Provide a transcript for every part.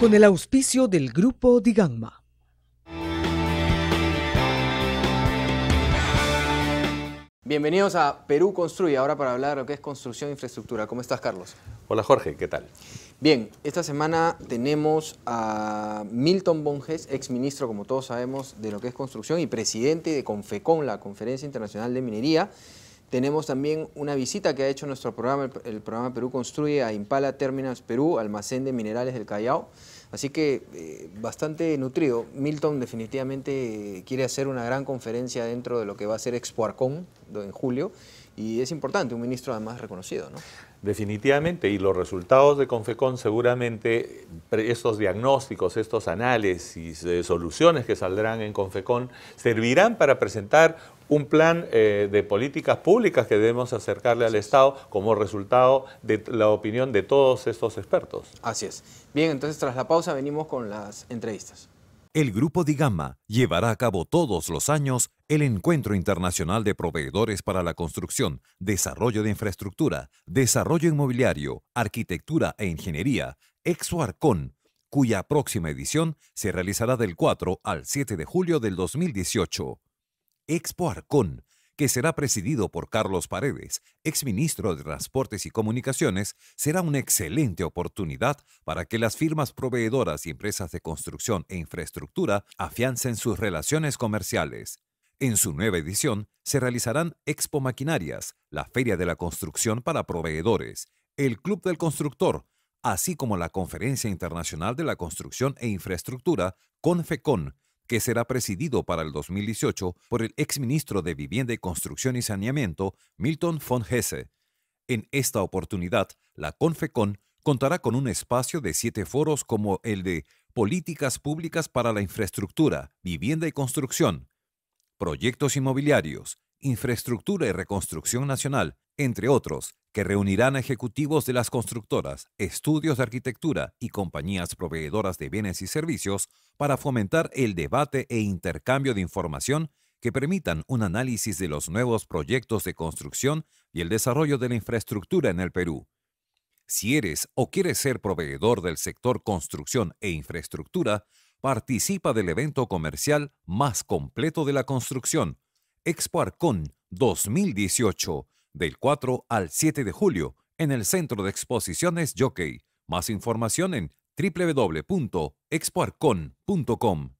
con el auspicio del Grupo Digamma. Bienvenidos a Perú Construye, ahora para hablar de lo que es construcción e infraestructura. ¿Cómo estás, Carlos? Hola, Jorge, ¿qué tal? Bien, esta semana tenemos a Milton Bonges, exministro, como todos sabemos, de lo que es construcción y presidente de Confecon, la Conferencia Internacional de Minería. Tenemos también una visita que ha hecho nuestro programa, el programa Perú Construye, a Impala Terminals Perú, almacén de minerales del Callao. Así que eh, bastante nutrido. Milton definitivamente eh, quiere hacer una gran conferencia dentro de lo que va a ser Expo en julio. Y es importante, un ministro además reconocido, ¿no? Definitivamente, y los resultados de Confecon seguramente, estos diagnósticos, estos análisis, y soluciones que saldrán en Confecon, servirán para presentar un plan eh, de políticas públicas que debemos acercarle al Estado como resultado de la opinión de todos estos expertos. Así es. Bien, entonces tras la pausa venimos con las entrevistas. El Grupo Digamma llevará a cabo todos los años el Encuentro Internacional de Proveedores para la Construcción, Desarrollo de Infraestructura, Desarrollo Inmobiliario, Arquitectura e Ingeniería, Exoarcón, cuya próxima edición se realizará del 4 al 7 de julio del 2018. Expo Arcón, que será presidido por Carlos Paredes, exministro de Transportes y Comunicaciones, será una excelente oportunidad para que las firmas proveedoras y empresas de construcción e infraestructura afiancen sus relaciones comerciales. En su nueva edición se realizarán Expo Maquinarias, la Feria de la Construcción para Proveedores, el Club del Constructor, así como la Conferencia Internacional de la Construcción e Infraestructura, CONFECON, que será presidido para el 2018 por el exministro de Vivienda y Construcción y Saneamiento, Milton von Hesse. En esta oportunidad, la CONFECON contará con un espacio de siete foros como el de Políticas Públicas para la Infraestructura, Vivienda y Construcción, Proyectos Inmobiliarios, Infraestructura y Reconstrucción Nacional, entre otros, que reunirán ejecutivos de las constructoras, estudios de arquitectura y compañías proveedoras de bienes y servicios para fomentar el debate e intercambio de información que permitan un análisis de los nuevos proyectos de construcción y el desarrollo de la infraestructura en el Perú. Si eres o quieres ser proveedor del sector construcción e infraestructura, participa del evento comercial más completo de la construcción, Expo 2018, del 4 al 7 de julio, en el Centro de Exposiciones Jockey. Más información en www.expoarcon.com.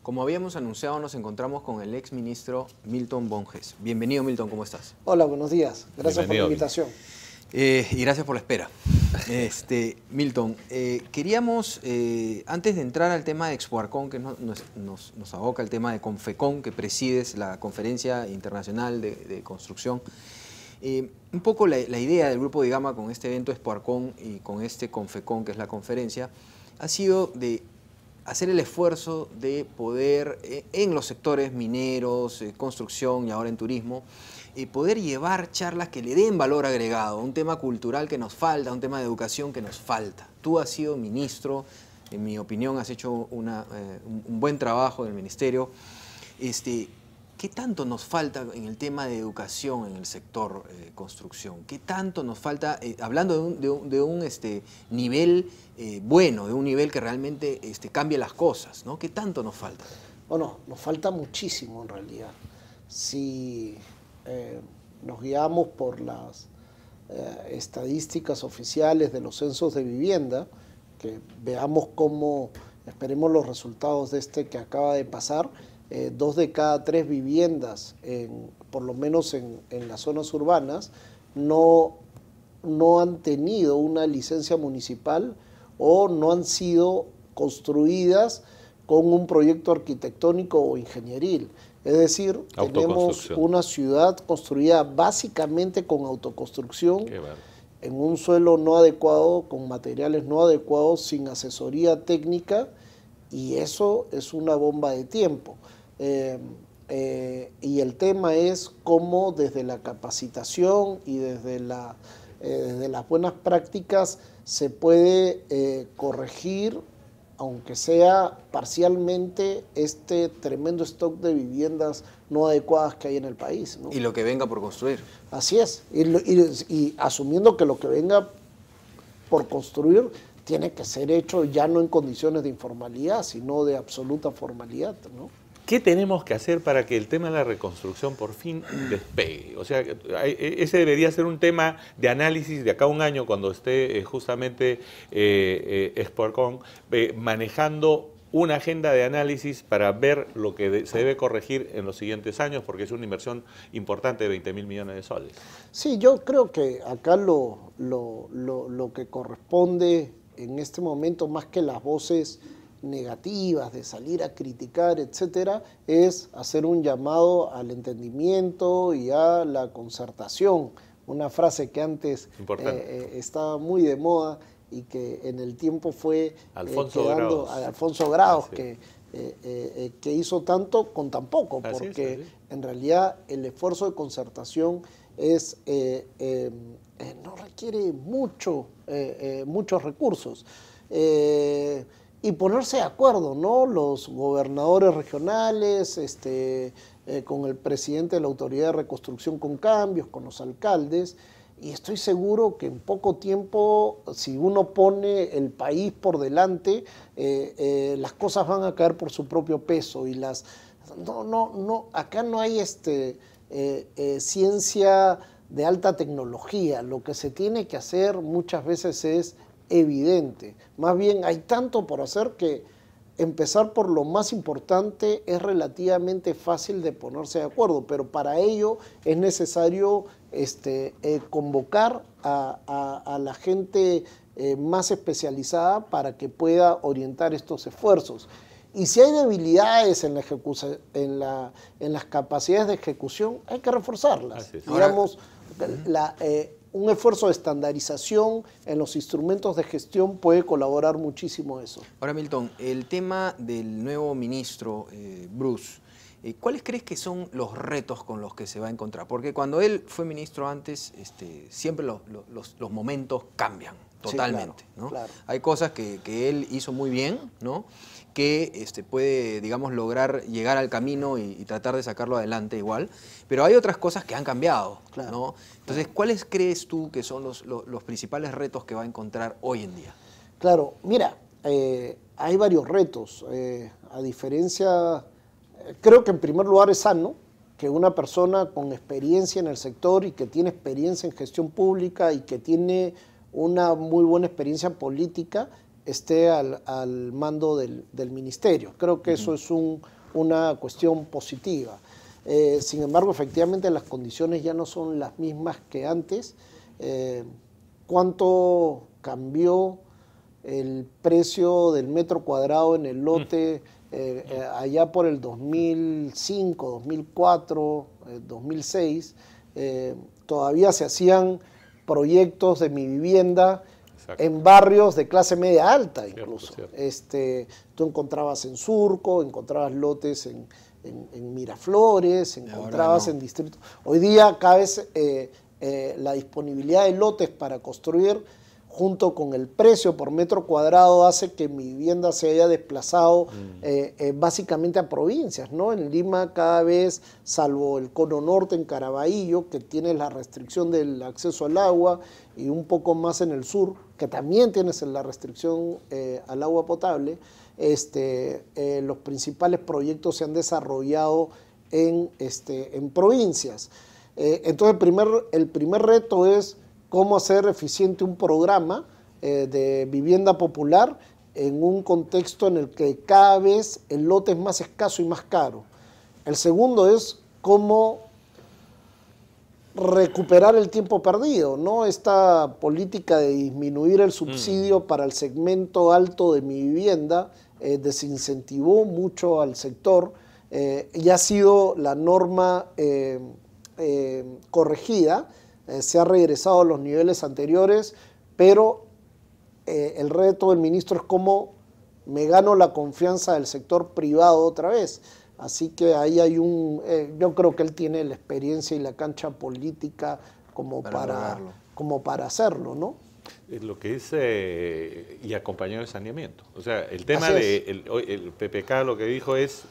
Como habíamos anunciado, nos encontramos con el exministro Milton Bonjes. Bienvenido, Milton, ¿cómo estás? Hola, buenos días. Gracias por la invitación. Eh, y gracias por la espera. Este, Milton, eh, queríamos, eh, antes de entrar al tema de Expoarcón, que nos, nos, nos, aboca el tema de Confecón, que presides la Conferencia Internacional de, Construcción, un poco la, la, idea del grupo de Gama con este evento Expoarcón y con este Confecón, que es la conferencia, ha sido de hacer el esfuerzo de poder, en los sectores mineros, construcción y ahora en turismo, poder llevar charlas que le den valor agregado, un tema cultural que nos falta, un tema de educación que nos falta. Tú has sido ministro, en mi opinión has hecho eh, un buen trabajo del ministerio. Este, ¿Qué tanto nos falta en el tema de educación en el sector eh, construcción? ¿Qué tanto nos falta, eh, hablando de un, este, nivel bueno, de un nivel que realmente este, cambie las cosas? ¿no? ¿Qué tanto nos falta? Bueno, nos falta muchísimo en realidad. Si eh, nos guiamos por las eh, estadísticas oficiales de los censos de vivienda, que veamos cómo, esperemos los resultados de este que acaba de pasar, eh, dos de cada tres viviendas, en, por lo menos en, las zonas urbanas, no han tenido una licencia municipal o no han sido construidas con un proyecto arquitectónico o ingenieril. Es decir, tenemos una ciudad construida básicamente con autoconstrucción, en un suelo no adecuado, con materiales no adecuados, sin asesoría técnica, y eso es una bomba de tiempo. Em, eh, y el tema es cómo desde la capacitación y desde eh, las buenas prácticas se puede eh, corregir aunque sea parcialmente, este tremendo stock de viviendas no adecuadas que hay en el país. Y lo que venga por construir. Así es. Y, y, asumiendo que lo que venga por construir tiene que ser hecho ya no en condiciones de informalidad, sino de absoluta formalidad. ¿no? ¿Qué tenemos que hacer para que el tema de la reconstrucción por fin despegue? O sea, e, ese debería ser un tema de análisis de acá a un año cuando esté eh, justamente eh, eh, eh, manejando una agenda de análisis para ver lo que se debe corregir en los siguientes años, porque es una inversión importante de 20 mil millones de soles. Sí, yo creo que acá lo, lo, lo que corresponde en este momento, más que las voces negativas, de salir a criticar, etcétera, es hacer un llamado al entendimiento y a la concertación. Una frase que antes eh, eh, estaba muy de moda y que en el tiempo fue eh, Alfonso quedando a Alfonso Grados, que, que, hizo tanto con tan poco, porque en realidad el esfuerzo de concertación es, em, no requiere mucho, muchos recursos y ponerse de acuerdo, ¿no? Los gobernadores regionales, este, eh, con el presidente de la Autoridad de Reconstrucción con Cambios, con los alcaldes, y estoy seguro que en poco tiempo, si uno pone el país por delante, eh, eh, las cosas van a caer por su propio peso y las... No, no, no, acá no hay este, ciencia de alta tecnología, lo que se tiene que hacer muchas veces es evidente. Más bien hay tanto por hacer que empezar por lo más importante es relativamente fácil de ponerse de acuerdo, pero para ello es necesario este, eh, convocar a, la gente eh, más especializada para que pueda orientar estos esfuerzos. Y si hay debilidades en, las capacidades de ejecución, hay que reforzarlas. Digamos, la, eh, un esfuerzo de estandarización en los instrumentos de gestión puede colaborar muchísimo eso. Ahora, Milton, el tema del nuevo ministro, eh, Bruce, eh, ¿cuáles crees que son los retos con los que se va a encontrar? Porque cuando él fue ministro antes, este, siempre los, momentos cambian totalmente. Hay cosas que, que él hizo muy bien, ¿no? que este, puede, digamos, lograr llegar al camino y, tratar de sacarlo adelante igual. Pero hay otras cosas que han cambiado, ¿no? Entonces, ¿cuáles crees tú que son los, principales retos que va a encontrar hoy en día? Claro, mira, eh, hay varios retos. Eh, a diferencia, eh, creo que en primer lugar es sano que una persona con experiencia en el sector y que tiene experiencia en gestión pública y que tiene una muy buena experiencia política esté al, al mando del, ministerio. Creo que eso es una cuestión positiva. Eh, sin embargo, efectivamente las condiciones ya no son las mismas que antes. Eh, ¿Cuánto cambió el precio del metro cuadrado en el lote eh, allá por el 2005, 2004, 2006? todavía se hacían proyectos de mi vivienda en barrios de clase media alta incluso. Este, tú encontrabas en Surco, encontrabas lotes en, Miraflores, encontrabas en distritos. Hoy día cada vez eh, eh, la disponibilidad de lotes para construir junto con el precio por metro cuadrado hace que mi vivienda se haya desplazado mm. eh, básicamente a provincias, ¿no? En Lima cada vez, salvo el cono norte en Caraballo, que tiene la restricción del acceso al agua, y un poco más en el sur, que también tienes la restricción eh, al agua potable, este, eh, los principales proyectos se han desarrollado en, este, en provincias. Eh, entonces, el primer reto es cómo hacer eficiente un programa de vivienda popular en un contexto en el que cada vez el lote es más escaso y más caro. El segundo es cómo recuperar el tiempo perdido, ¿no? Esta política de disminuir el subsidio mm. para el segmento alto de mi vivienda eh, desincentivó mucho al sector eh, y ha sido la norma eh, corregida, se ha regresado a los niveles anteriores, pero el reto del ministro es cómo me gano la confianza del sector privado otra vez. Así que ahí hay un, eh, yo creo que él tiene la experiencia y la cancha política como para, como para hacerlo, ¿no? Lo que dice... Eh, y acompañó el saneamiento. O sea, el tema de, el PPK lo que dijo es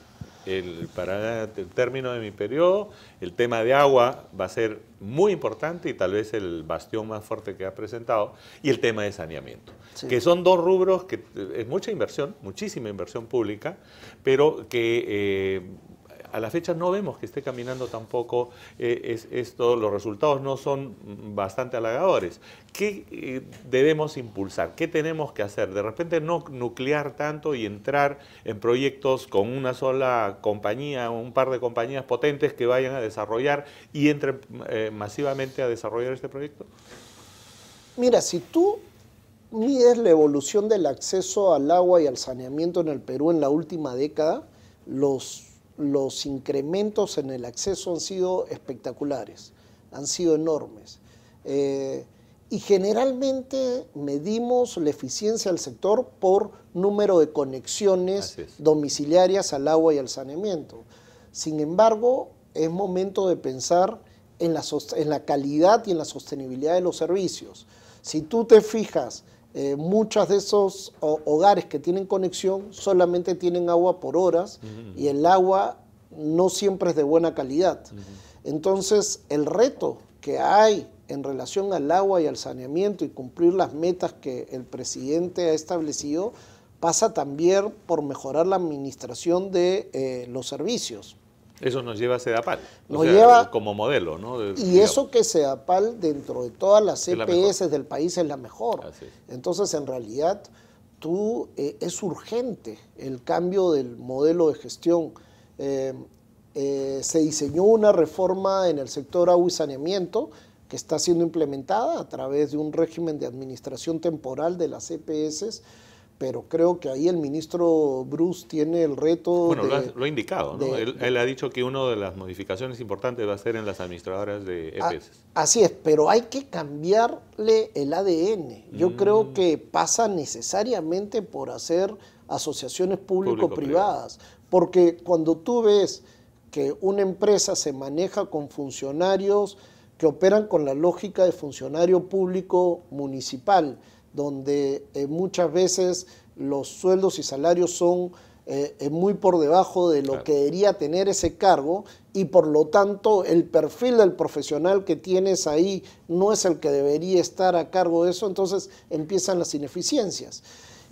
el, para el término de mi periodo, el tema de agua va a ser muy importante y tal vez el bastión más fuerte que ha presentado, y el tema de saneamiento, que son dos rubros que eh, es mucha inversión, muchísima inversión pública, pero que eh, a la fecha no vemos que esté caminando tampoco eh, esto, los resultados no son bastante halagadores. ¿Qué eh, debemos impulsar? ¿Qué tenemos que hacer? De repente no nuclear tanto y entrar en proyectos con una sola compañía, o un par de compañías potentes que vayan a desarrollar y entren eh, masivamente a desarrollar este proyecto. Mira, si tú mides la evolución del acceso al agua y al saneamiento en el Perú en la última década, los los incrementos en el acceso han sido espectaculares, han sido enormes. Eh, y generalmente medimos la eficiencia del sector por número de conexiones domiciliarias al agua y al saneamiento. Sin embargo, es momento de pensar en la calidad y en la sostenibilidad de los servicios. Si tú te fijas eh, muchas de esos hogares que tienen conexión solamente tienen agua por horas y el agua no siempre es de buena calidad. Entonces, el reto que hay en relación al agua y al saneamiento y cumplir las metas que el presidente ha establecido pasa también por mejorar la administración de eh, los servicios. Eso nos lleva a SEDAPAL, nos lleva, como modelo. ¿no? y eso que SEDAPAL dentro de todas las CPS del país es la mejor. Entonces, en realidad, tú, eh, es urgente el cambio del modelo de gestión. Eh, eh, se diseñó una reforma en el sector agua y saneamiento que está siendo implementada a través de un régimen de administración temporal de las CPS pero creo que ahí el ministro Bruce tiene el reto. Bueno, lo, ha, indicado, ¿no? él, ha dicho que una de las modificaciones importantes va a ser en las administradoras de EPS. así es, pero hay que cambiarle el ADN. Yo mm. creo que pasa necesariamente por hacer asociaciones público-privadas, porque cuando tú ves que una empresa se maneja con funcionarios que operan con la lógica de funcionario público municipal, donde eh, muchas veces los sueldos y salarios son eh, eh, muy por debajo de lo que debería tener ese cargo y por lo tanto el perfil del profesional que tienes ahí no es el que debería estar a cargo de eso, entonces empiezan las ineficiencias.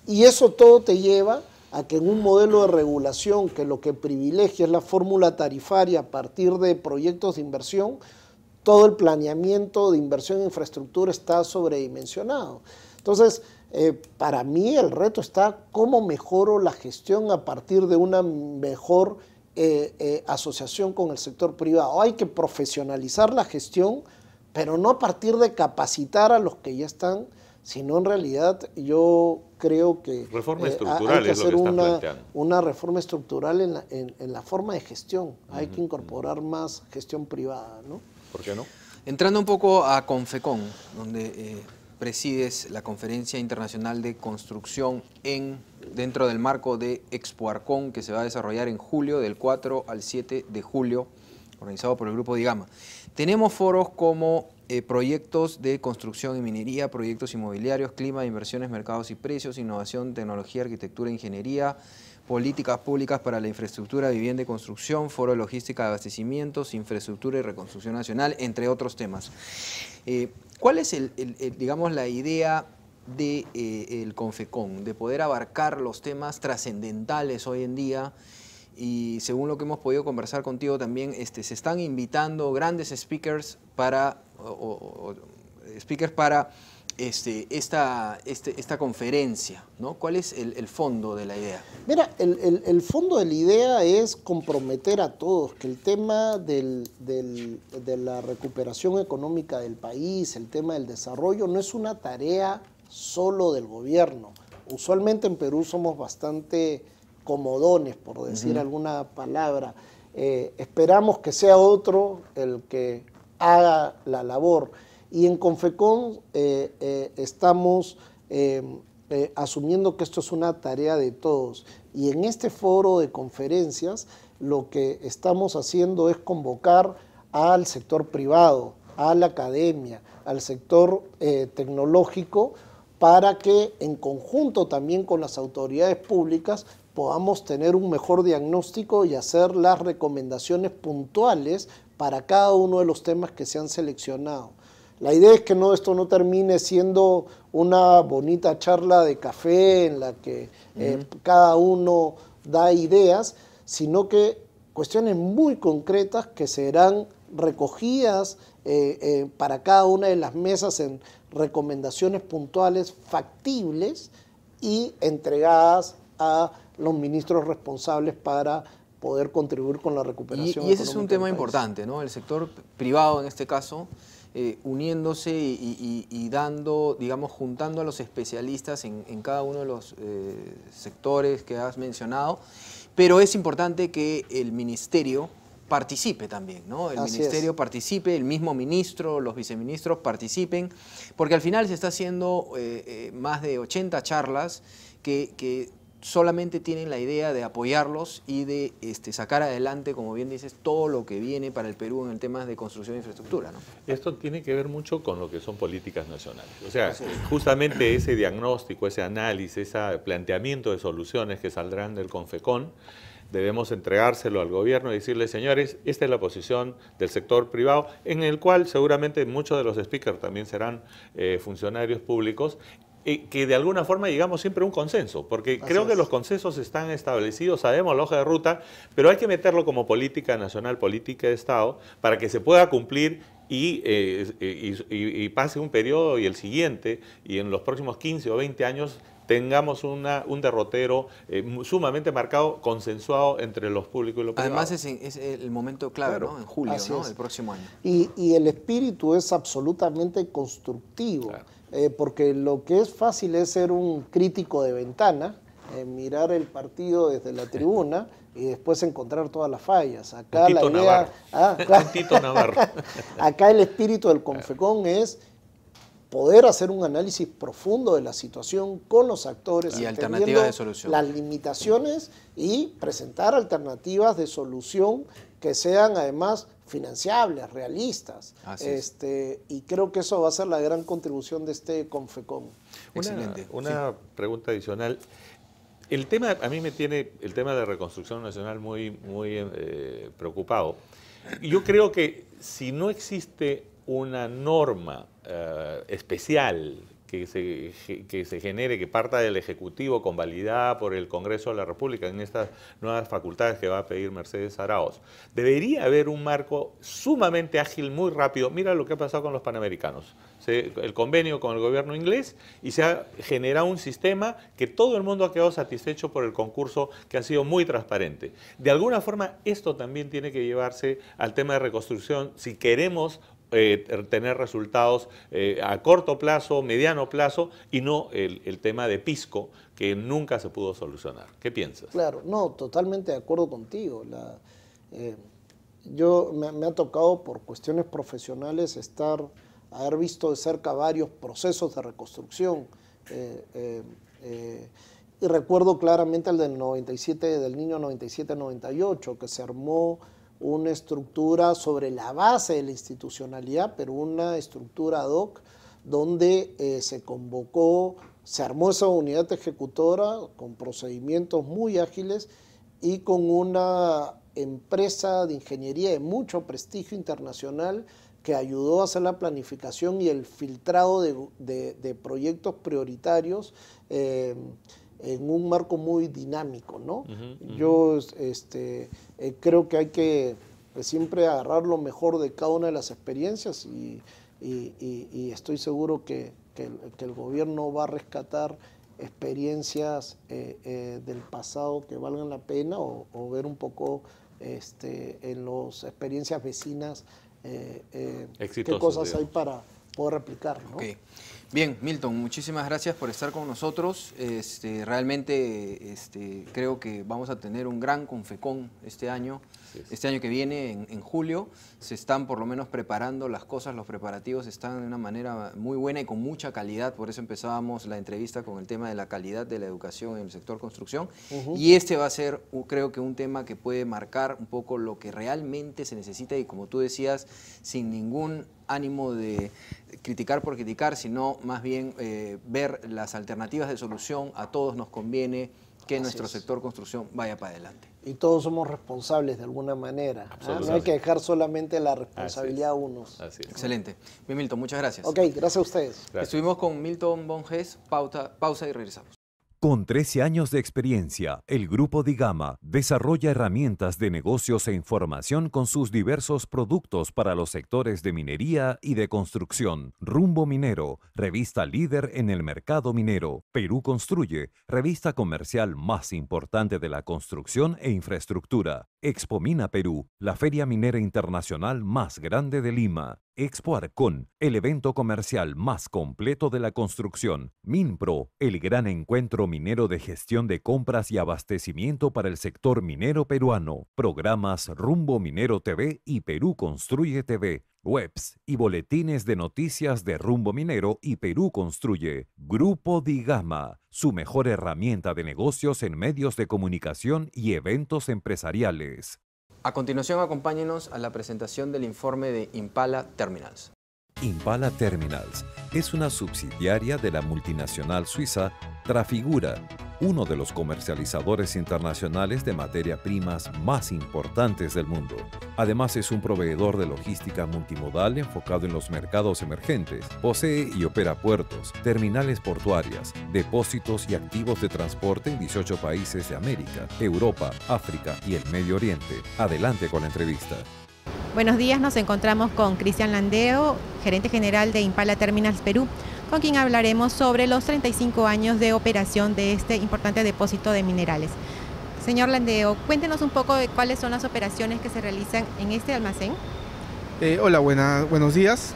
Y eso todo te lleva a que en un modelo de regulación que lo que privilegia es la fórmula tarifaria a partir de proyectos de inversión, todo el planeamiento de inversión en infraestructura está sobredimensionado. Entonces, eh, para mí el reto está cómo mejoro la gestión a partir de una mejor eh, eh, asociación con el sector privado. Hay que profesionalizar la gestión, pero no a partir de capacitar a los que ya están, sino en realidad yo creo que reforma hay que hacer una, una, reforma estructural en la, forma de gestión. Hay que incorporar más gestión privada. ¿no? ¿Por qué no? Entrando un poco a Confecon, donde presides la Conferencia Internacional de Construcción en, dentro del marco de Expo que se va a desarrollar en julio, del 4 al 7 de julio, organizado por el Grupo Digama. Tenemos foros como eh, proyectos de construcción y minería, proyectos inmobiliarios, clima, inversiones, mercados y precios, innovación, tecnología, arquitectura, ingeniería, políticas públicas para la infraestructura, vivienda y construcción, foro logística de abastecimientos, infraestructura y reconstrucción nacional, entre otros temas. Eh, ¿Cuál es, el, digamos, la idea del de, eh, CONFECON, de poder abarcar los temas trascendentales hoy en día? Y según lo que hemos podido conversar contigo también, este, se están invitando grandes speakers para, speakers para este, esta, este, esta conferencia? ¿no? ¿Cuál es el, fondo de la idea? Mira, el, fondo de la idea es comprometer a todos que el tema de la recuperación económica del país, el tema del desarrollo, no es una tarea solo del gobierno. Usualmente en Perú somos bastante comodones, por decir alguna palabra. Eh, esperamos que sea otro el que haga la labor. Y en Confecon eh, eh, estamos eh, asumiendo que esto es una tarea de todos. Y en este foro de conferencias lo que estamos haciendo es convocar al sector privado, a la academia, al sector tecnológico, para que en conjunto también con las autoridades públicas podamos tener un mejor diagnóstico y hacer las recomendaciones puntuales para cada uno de los temas que se han seleccionado. La idea es que no, esto no termine siendo una bonita charla de café en la que eh, cada uno da ideas, sino que cuestiones muy concretas que serán recogidas eh, eh, para cada una de las mesas en recomendaciones puntuales factibles y entregadas a los ministros responsables para poder contribuir con la recuperación. Y, y ese es un tema importante, ¿no? El sector privado en este caso eh, uniéndose y, dando, digamos, juntando a los especialistas en, cada uno de los eh, sectores que has mencionado, pero es importante que el ministerio participe también, ¿no? El ministerio participe, el mismo ministro, los viceministros participen, porque al final se está haciendo eh, más de 80 charlas que solamente tienen la idea de apoyarlos y de este, sacar adelante, como bien dices, todo lo que viene para el Perú en el tema de construcción de infraestructura. Esto tiene que ver mucho con lo que son políticas nacionales. O sea, justamente ese diagnóstico, ese análisis, ese planteamiento de soluciones que saldrán del CONFECON, debemos entregárselo al gobierno y decirle, señores, esta es la posición del sector privado, en el cual seguramente muchos de los speakers también serán eh, funcionarios públicos que de alguna forma llegamos siempre a un consenso, porque creo que los consensos están establecidos, sabemos la hoja de ruta, pero hay que meterlo como política nacional, política de Estado, para que se pueda cumplir y, eh, eh, y, pase un periodo y el siguiente, y en los próximos 15 o 20 años tengamos una, un derrotero eh, sumamente marcado, consensuado entre los públicos y los privados. Además es, el momento clave, ¿no? En julio, ¿no? El próximo año. Y, el espíritu es absolutamente constructivo, eh, porque lo que es fácil es ser un crítico de ventana, eh, mirar el partido desde la tribuna y después encontrar todas las fallas. Acá la ah, Tito Navarro. Acá el espíritu del Confecón es poder hacer un análisis profundo de la situación con los actores. Y alternativas de Las limitaciones y presentar alternativas de solución que sean además financiables, realistas. este, Y creo que eso va a ser la gran contribución de este Confecom. Excelente. Una pregunta adicional. El tema, a mí me tiene el tema de reconstrucción nacional muy, muy eh, preocupado. Yo creo que si no existe una norma eh, especial que se, que se genere, que parta del Ejecutivo con validad por el Congreso de la República en estas nuevas facultades que va a pedir Mercedes Araoz. Debería haber un marco sumamente ágil, muy rápido. Mira lo que ha pasado con los Panamericanos. el convenio con el gobierno inglés y se ha generado un sistema que todo el mundo ha quedado satisfecho por el concurso que ha sido muy transparente. De alguna forma, esto también tiene que llevarse al tema de reconstrucción si queremos eh, tener resultados eh, a corto plazo, mediano plazo y no el, tema de pisco que nunca se pudo solucionar. ¿Qué piensas? Claro, no, totalmente de acuerdo contigo. Eh, yo me, me, ha tocado por cuestiones profesionales estar, haber visto de cerca varios procesos de reconstrucción. y recuerdo claramente el del 97, del niño 97-98, que se armó una estructura sobre la base de la institucionalidad, pero una estructura ad hoc donde eh, se convocó, se armó esa unidad ejecutora con procedimientos muy ágiles y con una empresa de ingeniería de mucho prestigio internacional que ayudó a hacer la planificación y el filtrado de, proyectos prioritarios. Eh, en un marco muy dinámico, ¿no? Yo este, eh, creo que hay que pues, siempre agarrar lo mejor de cada una de las experiencias y, estoy seguro que, el, gobierno va a rescatar experiencias eh, eh, del pasado que valgan la pena o, ver un poco este, en las experiencias vecinas qué cosas hay para poder replicar, ¿no? Bien, Milton, muchísimas gracias por estar con nosotros. Este, realmente este, creo que vamos a tener un gran confecón este año este año que viene, en, julio, se están por lo menos preparando las cosas, los preparativos están de una manera muy buena y con mucha calidad, por eso empezábamos la entrevista con el tema de la calidad de la educación en el sector construcción, y este va a ser creo que un tema que puede marcar un poco lo que realmente se necesita y como tú decías, sin ningún ánimo de criticar por criticar, sino más bien eh, ver las alternativas de solución, a todos nos conviene que nuestro sector construcción vaya para adelante. Y todos somos responsables de alguna manera. No hay que dejar solamente la responsabilidad a unos. Excelente. Milton, muchas gracias. Ok, gracias a ustedes. Estuvimos con Milton Bonjes, pausa y regresamos. Con 13 años de experiencia, el grupo Digama desarrolla herramientas de negocios e información con sus diversos productos para los sectores de minería y de construcción. Rumbo Minero, revista líder en el mercado minero. Perú Construye, revista comercial más importante de la construcción e infraestructura. Expo Mina Perú, la feria minera internacional más grande de Lima. Expo Arcón, el evento comercial más completo de la construcción. MinPro, el gran encuentro minero de gestión de compras y abastecimiento para el sector minero peruano. Programas Rumbo Minero TV y Perú Construye TV webs y boletines de noticias de Rumbo Minero y Perú Construye. Grupo Digama, su mejor herramienta de negocios en medios de comunicación y eventos empresariales. A continuación, acompáñenos a la presentación del informe de Impala Terminals. Impala Terminals es una subsidiaria de la multinacional suiza Trafigura, uno de los comercializadores internacionales de materia primas más importantes del mundo. Además es un proveedor de logística multimodal enfocado en los mercados emergentes. Posee y opera puertos, terminales portuarias, depósitos y activos de transporte en 18 países de América, Europa, África y el Medio Oriente. Adelante con la entrevista. Buenos días, nos encontramos con Cristian Landeo, gerente general de Impala Terminals Perú, con quien hablaremos sobre los 35 años de operación de este importante depósito de minerales. Señor Landeo, cuéntenos un poco de cuáles son las operaciones que se realizan en este almacén. Eh, hola, buenos días.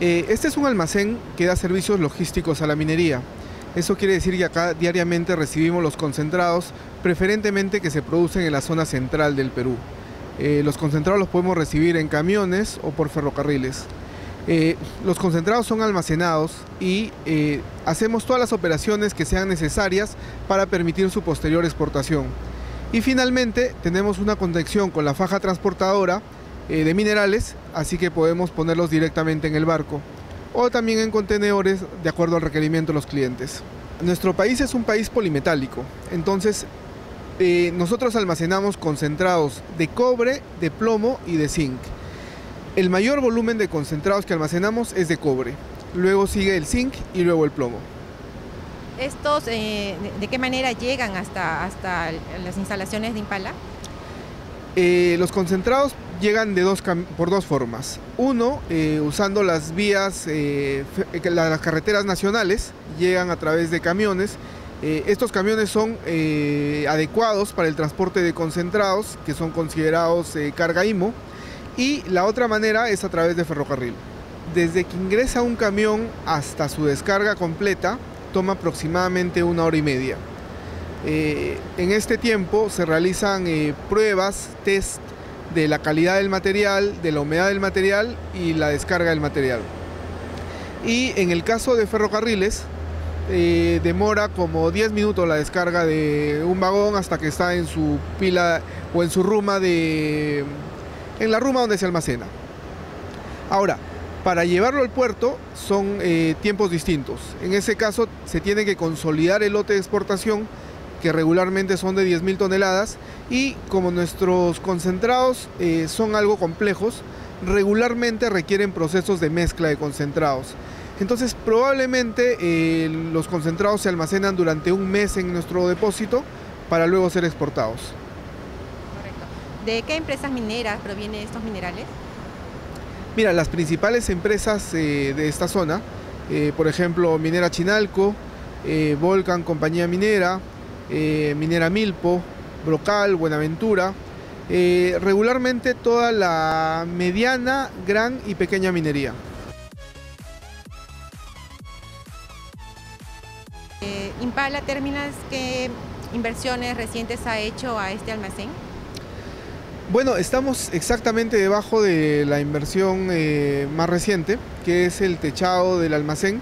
Eh, este es un almacén que da servicios logísticos a la minería. Eso quiere decir que acá diariamente recibimos los concentrados, preferentemente que se producen en la zona central del Perú. Eh, los concentrados los podemos recibir en camiones o por ferrocarriles. Eh, los concentrados son almacenados y eh, hacemos todas las operaciones que sean necesarias para permitir su posterior exportación. Y finalmente tenemos una conexión con la faja transportadora de minerales, así que podemos ponerlos directamente en el barco o también en contenedores de acuerdo al requerimiento de los clientes. Nuestro país es un país polimetálico, entonces eh, nosotros almacenamos concentrados de cobre, de plomo y de zinc. El mayor volumen de concentrados que almacenamos es de cobre, luego sigue el zinc y luego el plomo. ¿Estos eh, de qué manera llegan hasta, hasta las instalaciones de Impala? Eh, los concentrados llegan de dos por dos formas. Uno, usando las vías, las carreteras nacionales, llegan a través de camiones eh, estos camiones son eh, adecuados para el transporte de concentrados, que son considerados eh, carga IMO, y la otra manera es a través de ferrocarril. Desde que ingresa un camión hasta su descarga completa, toma aproximadamente una hora y media. en este tiempo se realizan pruebas, test de la calidad del material, de la humedad del material y la descarga del material. Y en el caso de ferrocarriles, eh, demora como 10 minutos la descarga de un vagón hasta que está en su pila o en su ruma de... en la ruma donde se almacena. Ahora, para llevarlo al puerto son eh, tiempos distintos. En ese caso se tiene que consolidar el lote de exportación, que regularmente son de 10.000 toneladas, y como nuestros concentrados eh, son algo complejos, regularmente requieren procesos de mezcla de concentrados. Entonces probablemente eh, los concentrados se almacenan durante un mes en nuestro depósito para luego ser exportados. ¿De qué empresas mineras provienen estos minerales? Mira, las principales empresas eh, de esta zona, eh, por ejemplo, Minera Chinalco, Volcan Compañía Minera, Minera Milpo, Brocal, Buenaventura, regularmente toda la mediana, gran y pequeña minería. Eh, Impala ¿terminas ¿qué inversiones recientes ha hecho a este almacén? Bueno, estamos exactamente debajo de la inversión eh, más reciente, que es el techado del almacén.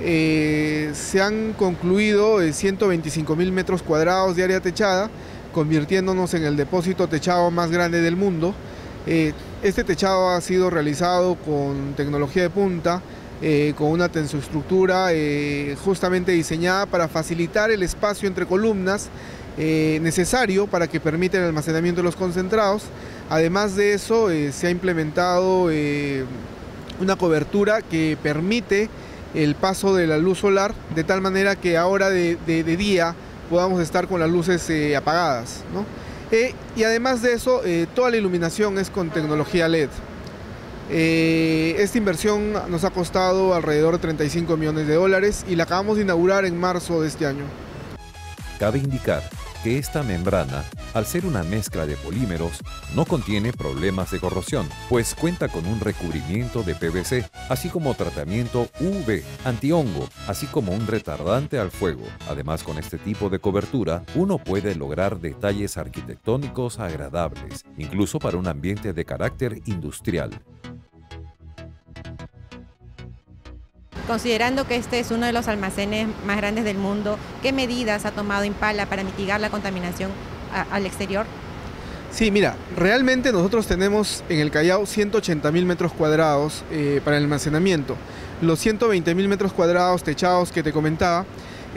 Eh, se han concluido 125 mil metros cuadrados de área techada, convirtiéndonos en el depósito techado más grande del mundo. este techado ha sido realizado con tecnología de punta, eh, con una tensoestructura eh, justamente diseñada para facilitar el espacio entre columnas eh, necesario para que permita el almacenamiento de los concentrados. Además de eso, eh, se ha implementado una cobertura que permite el paso de la luz solar, de tal manera que ahora de, día podamos estar con las luces apagadas. y además de eso, toda la iluminación es con tecnología LED. Eh, esta inversión nos ha costado alrededor de 35 millones de dólares y la acabamos de inaugurar en marzo de este año. Cabe indicar que esta membrana, al ser una mezcla de polímeros, no contiene problemas de corrosión, pues cuenta con un recubrimiento de PVC, así como tratamiento UV, antihongo, así como un retardante al fuego. Además, con este tipo de cobertura, uno puede lograr detalles arquitectónicos agradables, incluso para un ambiente de carácter industrial. Considerando que este es uno de los almacenes más grandes del mundo, ¿qué medidas ha tomado Impala para mitigar la contaminación al exterior? Sí, mira, realmente nosotros tenemos en el Callao 180 mil metros cuadrados eh, para el almacenamiento. Los 120 mil metros cuadrados techados que te comentaba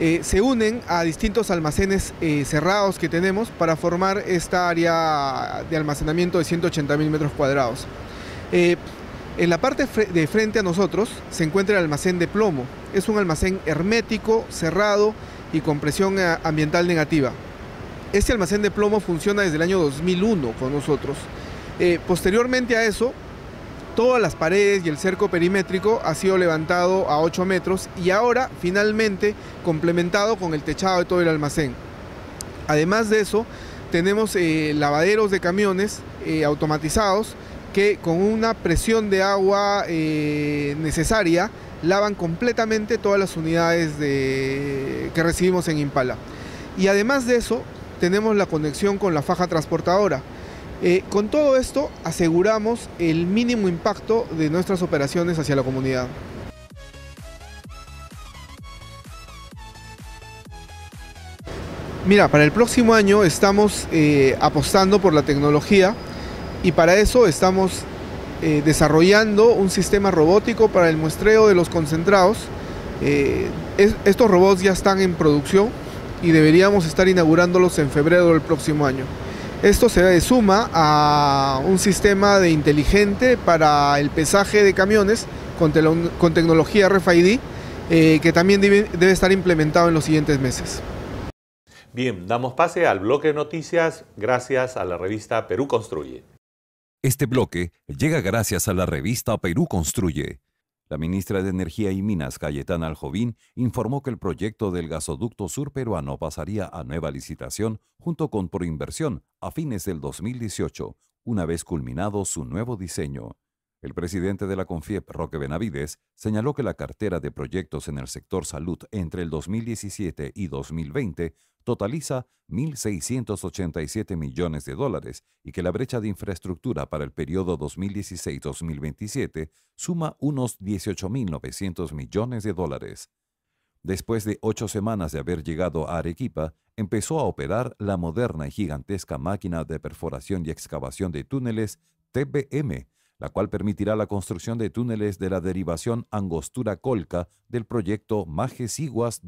eh, se unen a distintos almacenes eh, cerrados que tenemos para formar esta área de almacenamiento de 180 mil metros cuadrados. En la parte de frente a nosotros se encuentra el almacén de plomo. Es un almacén hermético, cerrado y con presión eh, ambiental negativa. Este almacén de plomo funciona desde el año 2001 con nosotros. Eh, posteriormente a eso, todas las paredes y el cerco perimétrico ha sido levantado a 8 metros y ahora finalmente complementado con el techado de todo el almacén. Además de eso, tenemos eh, lavaderos de camiones automatizados que con una presión de agua eh, necesaria lavan completamente todas las unidades que recibimos en Impala. Y además de eso, tenemos la conexión con la faja transportadora. Eh, con todo esto, aseguramos el mínimo impacto de nuestras operaciones hacia la comunidad. Mira, para el próximo año estamos eh, apostando por la tecnología y para eso estamos eh, desarrollando un sistema robótico para el muestreo de los concentrados. Eh, estos robots ya están en producción y deberíamos estar inaugurándolos en febrero del próximo año. Esto se suma a un sistema de inteligente para el pesaje de camiones con, tecnología RFID eh, que también debe estar implementado en los siguientes meses. Bien, damos pase al bloque de noticias gracias a la revista Perú Construye. Este bloque llega gracias a la revista Perú Construye. La ministra de Energía y Minas, Cayetana Aljovín, informó que el proyecto del gasoducto sur peruano pasaría a nueva licitación junto con Proinversión a fines del 2018, una vez culminado su nuevo diseño. El presidente de la CONFIEP, Roque Benavides, señaló que la cartera de proyectos en el sector salud entre el 2017 y 2020 totaliza 1.687 millones de dólares y que la brecha de infraestructura para el periodo 2016-2027 suma unos 18.900 millones de dólares. Después de ocho semanas de haber llegado a Arequipa, empezó a operar la moderna y gigantesca máquina de perforación y excavación de túneles TBM, la cual permitirá la construcción de túneles de la derivación angostura colca del proyecto Majes Iguas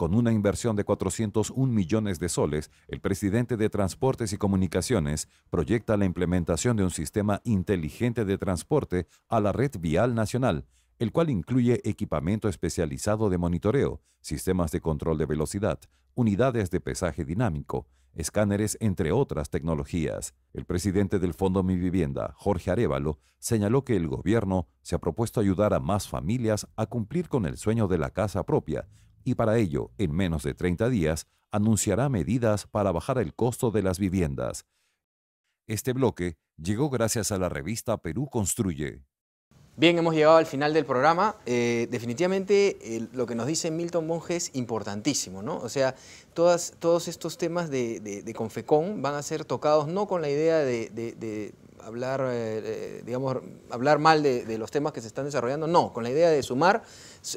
con una inversión de 401 millones de soles, el presidente de Transportes y Comunicaciones proyecta la implementación de un sistema inteligente de transporte a la red vial nacional, el cual incluye equipamiento especializado de monitoreo, sistemas de control de velocidad, unidades de pesaje dinámico, escáneres, entre otras tecnologías. El presidente del Fondo Mi Vivienda, Jorge Arevalo, señaló que el gobierno se ha propuesto ayudar a más familias a cumplir con el sueño de la casa propia, y para ello, en menos de 30 días, anunciará medidas para bajar el costo de las viviendas. Este bloque llegó gracias a la revista Perú Construye. Bien, hemos llegado al final del programa. Eh, definitivamente eh, lo que nos dice Milton Monge es importantísimo, ¿no? O sea, todas, todos estos temas de, de, Confecón van a ser tocados no con la idea de, hablar, eh, digamos, hablar mal de los temas que se están desarrollando, no, con la idea de sumar,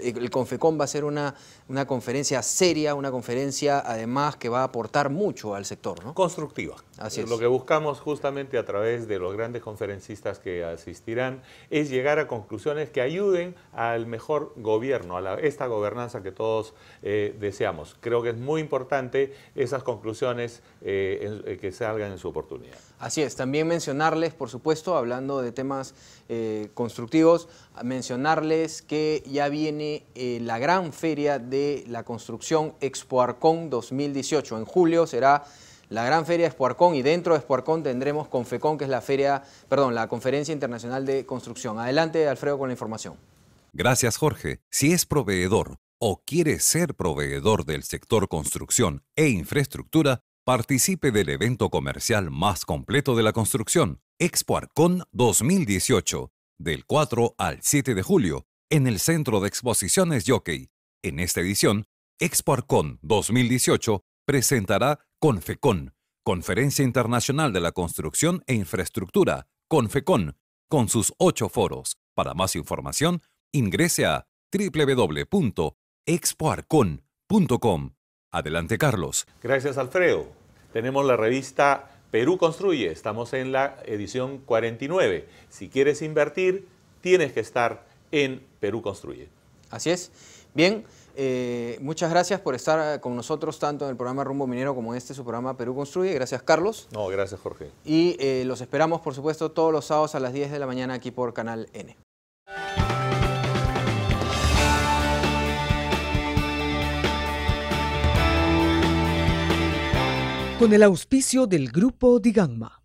eh, el Confecom va a ser una, una conferencia seria, una conferencia además que va a aportar mucho al sector. ¿no? Constructiva. Así es. Lo que buscamos justamente a través de los grandes conferencistas que asistirán es llegar a conclusiones que ayuden al mejor gobierno, a esta gobernanza que todos eh, deseamos. Creo que es muy importante esas conclusiones eh, que salgan en su oportunidad. Así es, también mencionarles, por supuesto, hablando de temas constructivos, mencionarles que ya viene eh, la gran feria de la construcción Expo 2018. En julio será la gran feria Expo y dentro de Expo tendremos Confecón, que es la feria, perdón, la Conferencia Internacional de Construcción. Adelante, Alfredo, con la información. Gracias, Jorge. Si es proveedor o quiere ser proveedor del sector construcción e infraestructura, participe del evento comercial más completo de la construcción, Expo 2018, del 4 al 7 de julio en el Centro de Exposiciones Jockey. En esta edición, Expo 2018 presentará Confecon, Conferencia Internacional de la Construcción e Infraestructura, Confecon, con sus ocho foros. Para más información, ingrese a www.expoarcon.com. Adelante, Carlos. Gracias, Alfredo. Tenemos la revista Perú Construye. Estamos en la edición 49. Si quieres invertir, tienes que estar en Perú Construye. Así es. Bien, eh, muchas gracias por estar con nosotros tanto en el programa Rumbo Minero como en este su programa Perú Construye. Gracias, Carlos. No, gracias, Jorge. Y eh, los esperamos, por supuesto, todos los sábados a las 10 de la mañana aquí por Canal N. Con el auspicio del Grupo Digamma.